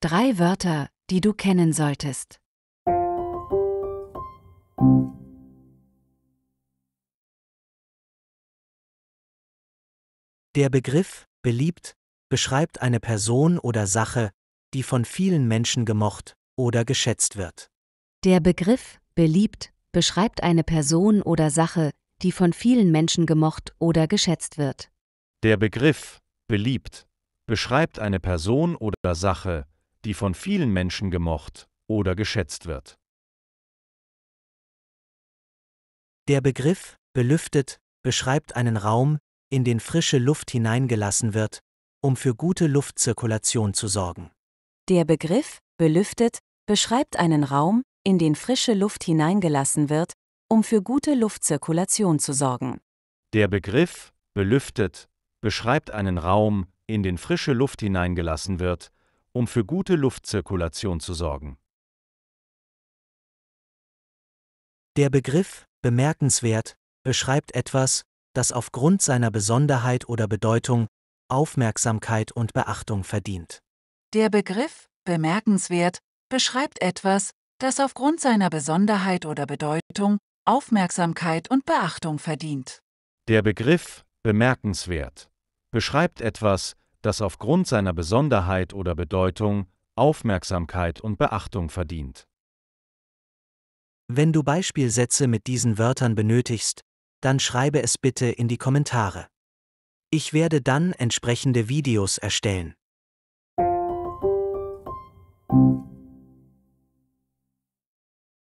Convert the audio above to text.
Drei Wörter, die du kennen solltest. Der Begriff beliebt beschreibt eine Person oder Sache, die von vielen Menschen gemocht oder geschätzt wird. Der Begriff beliebt beschreibt eine Person oder Sache, die von vielen Menschen gemocht oder geschätzt wird. Der Begriff beliebt beschreibt eine Person oder Sache, die von vielen Menschen gemocht oder geschätzt wird. Der Begriff belüftet beschreibt einen Raum, in den frische Luft hineingelassen wird, um für gute Luftzirkulation zu sorgen. Der Begriff belüftet beschreibt einen Raum, in den frische Luft hineingelassen wird, um für gute Luftzirkulation zu sorgen. Der Begriff belüftet beschreibt einen Raum, in den frische Luft hineingelassen wird, um für gute Luftzirkulation zu sorgen. Der Begriff bemerkenswert beschreibt etwas, das aufgrund seiner Besonderheit oder Bedeutung Aufmerksamkeit und Beachtung verdient. Der Begriff bemerkenswert beschreibt etwas, das aufgrund seiner Besonderheit oder Bedeutung Aufmerksamkeit und Beachtung verdient. Der Begriff bemerkenswert beschreibt etwas, das aufgrund seiner Besonderheit oder Bedeutung Aufmerksamkeit und Beachtung verdient. Wenn du Beispielsätze mit diesen Wörtern benötigst, dann schreibe es bitte in die Kommentare. Ich werde dann entsprechende Videos erstellen.